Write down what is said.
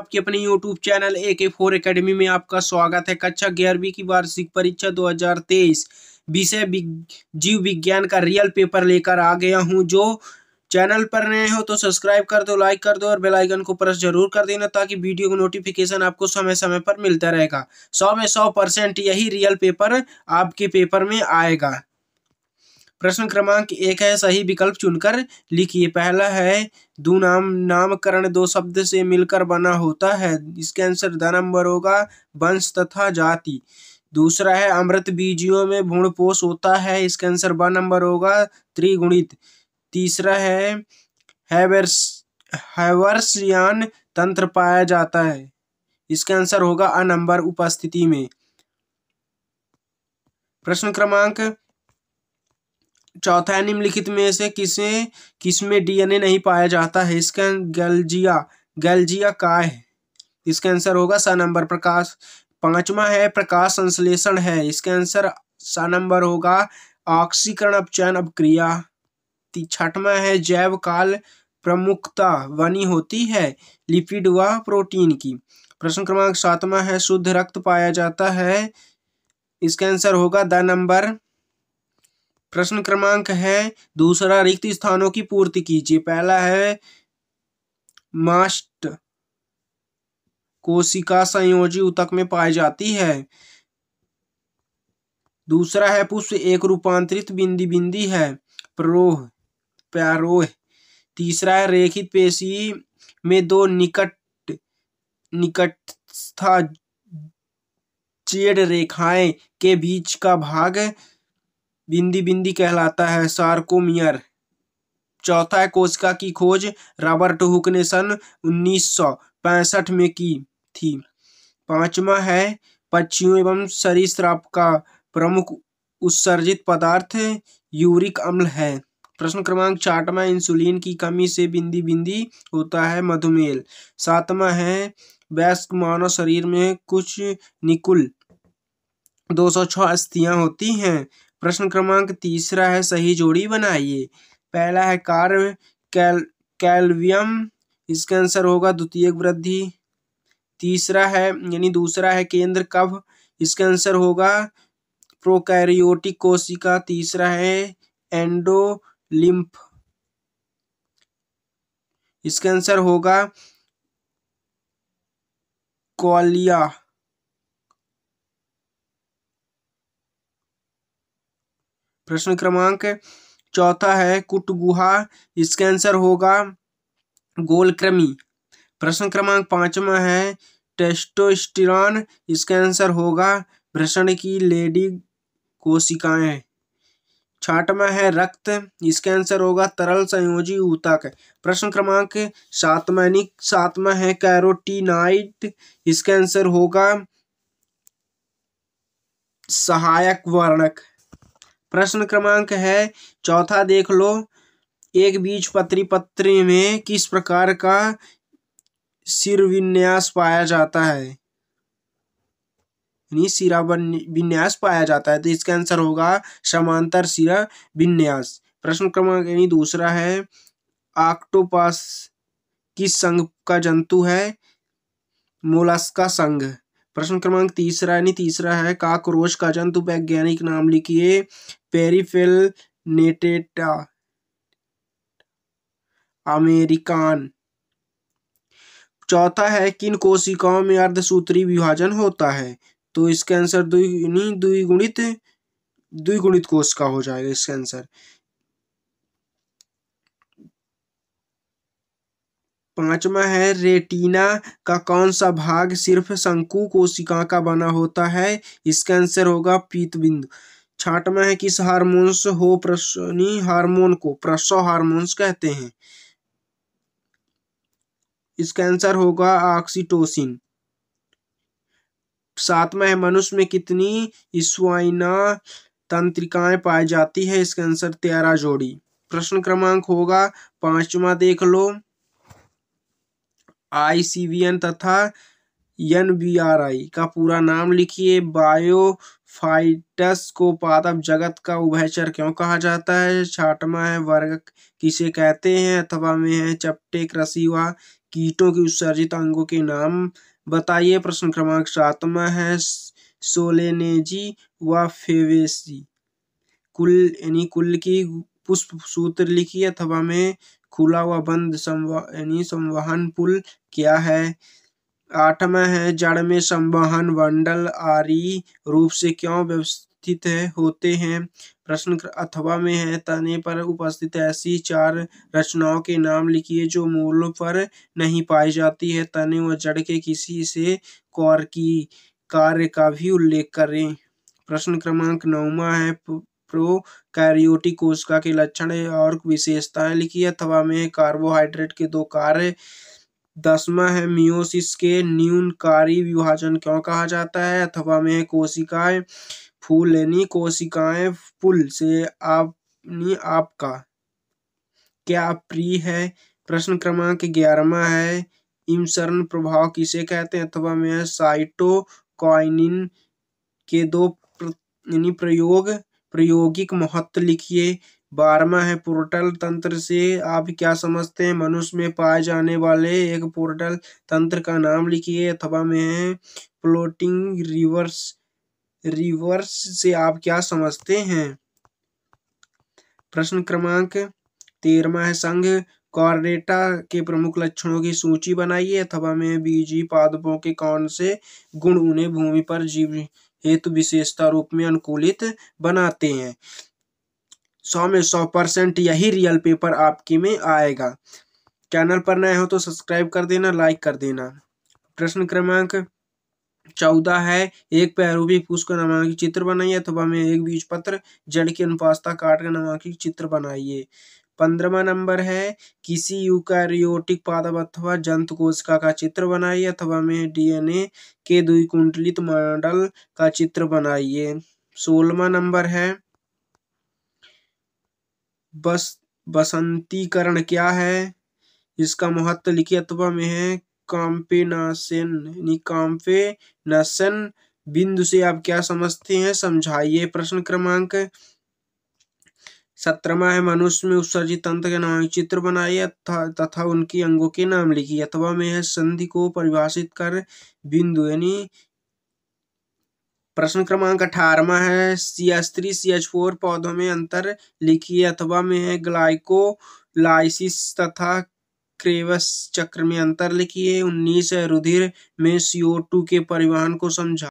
आपके अपने YouTube channel ए के फोर अकेडमी में आपका स्वागत है कक्षा ग्यारहवीं की वार्षिक परीक्षा 2023 विषय जीव विज्ञान का रियल पेपर लेकर आ गया हूं जो चैनल पर नए हो तो सब्सक्राइब कर दो लाइक कर दो और बेल आइकन को प्रेस जरूर कर देना ताकि वीडियो का नोटिफिकेशन आपको समय समय पर मिलता रहेगा सौ में सौ परसेंट यही रियल पेपर आपके पेपर में आएगा प्रश्न क्रमांक एक है सही विकल्प चुनकर लिखिए पहला है दो नाम नामकरण दो शब्द से मिलकर बना होता है इसका आंसर द नंबर होगा वंश तथा जाति दूसरा है अमृत बीजियों में भूणपोष होता है इसका आंसर ब नंबर होगा त्रिगुणित तीसरा है हैवर्स हैवर्सियान तंत्र पाया जाता है इसका आंसर होगा अ नंबर उपस्थिति में प्रश्न क्रमांक चौथा है निम्नलिखित में से किसे किसमें डीएनए नहीं पाया जाता है इसका गैल्जिया गैल्जिया का है इसका आंसर होगा सा नंबर प्रकाश पांचवा है प्रकाश संश्लेषण है इसका आंसर सा नंबर होगा ऑक्सीकरण अपचयन अपक्रिया छठवा है जैव काल प्रमुखता वनी होती है लिपिड व प्रोटीन की प्रश्न क्रमांक सातवा है शुद्ध रक्त पाया जाता है इसका आंसर होगा द नंबर प्रश्न क्रमांक है दूसरा रिक्त स्थानों की पूर्ति कीजिए पहला है मास्ट कोशिका संयोजी उतक में पाई जाती है दूसरा है पुष्प एक रूपांतरित बिंदी बिंदी है प्रोह प्यारोह तीसरा है रेखित पेशी में दो निकट निकटस्था चेड रेखाएं के बीच का भाग बिंदी बिंदी कहलाता है सार्कोमियर चौथा कोशिका की खोज रॉबर्ट हुक ने सन उन्नीस में की थी पांचवा है पक्षियों एवं सरीसृप का प्रमुख उत्सर्जित पदार्थ यूरिक अम्ल है प्रश्न क्रमांक चारवा इंसुलिन की कमी से बिंदी बिंदी होता है मधुमेह सातवा है वयस्क मानव शरीर में कुछ निकुल दो सौ छह अस्थियाँ होती हैं प्रश्न क्रमांक तीसरा है सही जोड़ी बनाइए पहला है कार्य कैल कैल्वियम इसका आंसर होगा द्वितीय वृद्धि तीसरा है यानी दूसरा है केंद्र कभ इसका आंसर होगा प्रोकैरियोटिक कोशिका तीसरा है एंडोलिम्फ इसका आंसर होगा कॉलिया प्रश्न क्रमांक चौथा है कुटगुहा इसका आंसर होगा गोलक्रमी प्रश्न क्रमांक पांचवा है टेस्टोस्टिरॉन इसका आंसर होगा भ्रषण की लेडी कोशिकाएं छाटवा है रक्त इसका आंसर होगा तरल संयोजी ऊतक प्रश्न क्रमांक सातवा यानी सातवा है कैरोटीनाइट इसका आंसर होगा सहायक वर्णक प्रश्न क्रमांक है चौथा देख लो एक बीज पत्री पत्र में किस प्रकार का विन्यास पाया जाता है यानी सिरा विन्यास पाया जाता है तो इसका आंसर होगा समांतर सिरा विन्यास प्रश्न क्रमांक यानी दूसरा है आक्टोपास किस संघ का जंतु है मोलस्का संघ प्रश्न क्रमांक तीसरा यानी तीसरा है काकरोच का जंतु वैज्ञानिक नाम लिखिए पेरीफिल नेटेटा अमेरिकान चौथा है किन कोशिकाओं में अर्धसूत्री विभाजन होता है तो इसका आंसर दुई दुई द्विगुणित द्विगुणित कोशिका हो जाएगा इसका आंसर पांचवा है रेटिना का कौन सा भाग सिर्फ शंकु कोशिका का बना होता है इसका आंसर होगा पीतबिंदु छठवा छाटवा है किस हार्मोन्स हो प्रसनी हार्मोन को प्रसव हार्मोन्स कहते हैं इसका आंसर होगा ऑक्सीटोसिन सातवा है मनुष्य में कितनी स्वाइना तंत्रिकाएं पाई जाती है इसका आंसर तेरह जोड़ी प्रश्न क्रमांक होगा पांचवा देख लो आई तथा एन का पूरा नाम लिखिए बायो फाइटस को पादप जगत का उभयचर क्यों कहा जाता है छाटमा है वर्ग किसे कहते हैं अथवा में है चपटे कृषि व कीटों के उत्सर्जित अंगों के नाम बताइए प्रश्न क्रमांक सात है सोलेनेजी व फेवेसी कुल यानी कुल की पुष्प सूत्र लिखिए अथवा में खुला हुआ बंद यानी संवहन पुल क्या है आठवा है जड़ में संवहन बंडल आरी रूप से क्यों व्यवस्थित है होते हैं प्रश्न अथवा में है तने पर उपस्थित ऐसी चार रचनाओं के नाम लिखिए जो मूल पर नहीं पाई जाती है तने व जड़ के किसी से कौर की कार्य का भी उल्लेख करें प्रश्न क्रमांक नौवा है प्रोकैरियोटिक कोशिका के लक्षण और विशेषताएं लिखी है अथवा में कार्बोहाइड्रेट के दो कार्य दसवा है मियोसिस के न्यूनकारी विभाजन क्यों कहा जाता है अथवा में कोशिकाएं फूल यानी कोशिकाएं पुल से आप आपनी आपका क्या प्री है प्रश्न क्रमांक ग्यारहवा है इमसरण प्रभाव किसे कहते हैं अथवा में साइटोकॉइनिन के दो यानी प्रयोग प्रायोगिक महत्व लिखिए बारहवा है पोर्टल तंत्र से आप क्या समझते हैं मनुष्य में पाए जाने वाले एक पोर्टल तंत्र का नाम लिखिए अथवा में है फ्लोटिंग रिवर्स रिवर्स से आप क्या समझते हैं प्रश्न क्रमांक तेरहवा है संघ कॉर्डेटा के प्रमुख लक्षणों की सूची बनाइए अथवा में बीजी पादपों के कौन से गुण उन्हें भूमि पर जीव हेतु विशेषता रूप में अनुकूलित बनाते हैं सौ में सौ परसेंट यही रियल पेपर आपके में आएगा चैनल पर नए हो तो सब्सक्राइब कर देना लाइक कर देना प्रश्न क्रमांक चौदह है एक पैरूबी फूस का नामांकित चित्र बनाइए अथवा में एक बीज पत्र जड़ की अनुपास्ता काट का नामांकित चित्र बनाइए पंद्रवा नंबर है किसी यूकैरियोटिक पादप अथवा जंतु कोशिका का चित्र बनाइए अथवा में डीएनए के कुंडलित मॉडल का चित्र बनाइए सोलवा नंबर है बस बसंतीकरण क्या है इसका महत्व लिखिए अथवा में है कॉम्पेनासन कॉम्पेनासन बिंदु से आप क्या समझते हैं समझाइए प्रश्न क्रमांक सत्रहवा है मनुष्य में उत्सर्जित तंत्र के नाम चित्र बनाए तथा उनकी अंगों के नाम लिखी अथवा में है संधि को परिभाषित कर बिंदु यानी प्रश्न क्रमांक अठारवा है C H three C H four पौधों में अंतर लिखिए अथवा में है ग्लाइकोलाइसिस तथा क्रेवस चक्र में अंतर लिखिए उन्नीस है रुधिर में सीओ टू के परिवहन को समझा